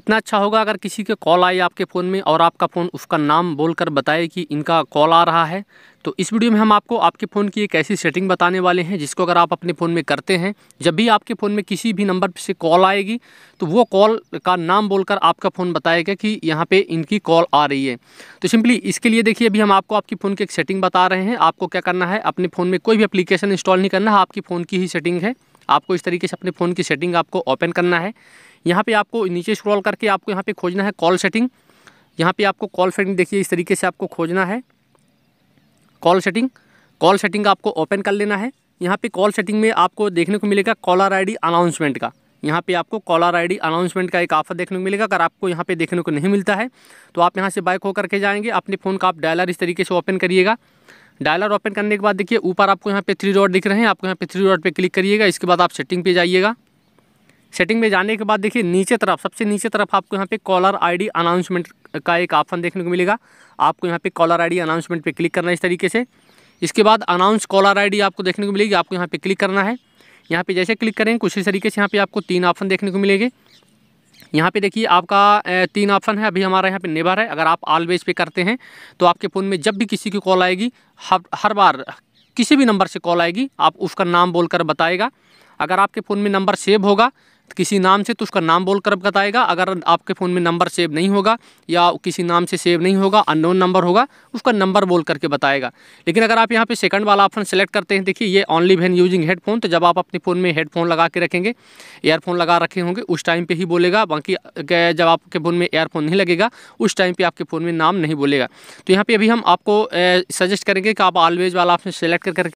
कितना अच्छा होगा अगर किसी के कॉल आए आपके फ़ोन में और आपका फ़ोन उसका नाम बोलकर बताए कि इनका कॉल आ रहा है तो इस वीडियो में हम आपको आपके फ़ोन की एक ऐसी सेटिंग बताने वाले हैं जिसको अगर आप अपने फ़ोन में करते हैं जब भी आपके फ़ोन में किसी भी नंबर से कॉल आएगी तो वो कॉल का नाम बोलकर आपका फ़ोन बताएगा कि यहाँ पे इनकी कॉल आ रही है तो सिंपली इसके लिए देखिए अभी हम आपको आपके फ़ोन की एक सेटिंग बता रहे हैं आपको क्या करना है अपने फ़ोन में कोई भी अप्लीकेशन इंस्टॉल नहीं करना है आपकी फ़ोन की ही सेटिंग है आपको इस तरीके से अपने फ़ोन की सेटिंग आपको ओपन करना है यहाँ पे आपको नीचे स्क्रॉल करके आपको यहाँ पे खोजना है कॉल सेटिंग यहाँ पे आपको कॉल सेटिंग देखिए इस तरीके से आपको खोजना है कॉल सेटिंग कॉल सेटिंग आपको ओपन कर लेना है यहाँ पे कॉल सेटिंग में आपको देखने को मिलेगा कॉलर आई अनाउंसमेंट का यहाँ पे आपको कॉलर आईडी अनाउंसमेंट का एक ऑफर देखने को मिलेगा अगर आपको यहाँ पे देखने को नहीं मिलता है तो आप यहाँ से बाइक होकर के जाएंगे अपने फ़ोन का आप डायलर इस तरीके से ओपन करिएगा डायलर ओपन करने के बाद देखिए ऊपर आपको यहाँ पे थ्री डॉट दिख रहे हैं आपको यहाँ पे थ्री डॉट पे क्लिक करिएगा इसके बाद आप सेटिंग पे जाइएगा सेटिंग में जाने के बाद देखिए नीचे तरफ सबसे नीचे तरफ आपको यहाँ पे कॉलर आईडी अनाउंसमेंट का एक ऑप्शन देखने को मिलेगा आपको यहाँ पे कॉलर आईडी अनाउंसमेंट पे क्लिक करना है इस तरीके से इसके बाद अनाउंस कॉलर आईडी आपको देखने को मिलेगी आपको यहाँ पे क्लिक करना है यहाँ पे जैसे क्लिक करेंगे कुछ इस तरीके से यहाँ पर आपको तीन ऑप्शन देखने को मिलेंगे यहाँ पे देखिए आपका तीन ऑप्शन है अभी हमारा यहाँ पे नेबर है अगर आप ऑलवेज पे करते हैं तो आपके फ़ोन में जब भी किसी की कॉल आएगी हर हर बार किसी भी नंबर से कॉल आएगी आप उसका नाम बोलकर बताएगा अगर आपके फ़ोन में नंबर सेव होगा किसी नाम से तो उसका नाम बोल कर बताएगा अगर आपके फ़ोन में नंबर सेव नहीं होगा या किसी नाम से सेव नहीं होगा अननोन नंबर होगा उसका नंबर बोल करके बताएगा लेकिन अगर आप यहाँ पे सेकंड वाला ऑप्शन सेलेक्ट करते हैं देखिए ये ऑनली वैन यूजिंग हेडफोन तो जब आप अपने फ़ोन में हेडफोन लगा के रखेंगे एयरफोन लगा रखे होंगे उस टाइम पर ही बोलेगा बाकी जब आपके फ़ोन में एयरफोन नहीं लगेगा उस टाइम पर आपके फ़ोन में नाम नहीं बोलेगा तो यहाँ पर अभी हम आपको सजेस्ट करेंगे कि आप ऑलवेज वाला ऑप्शन सेलेक्ट कर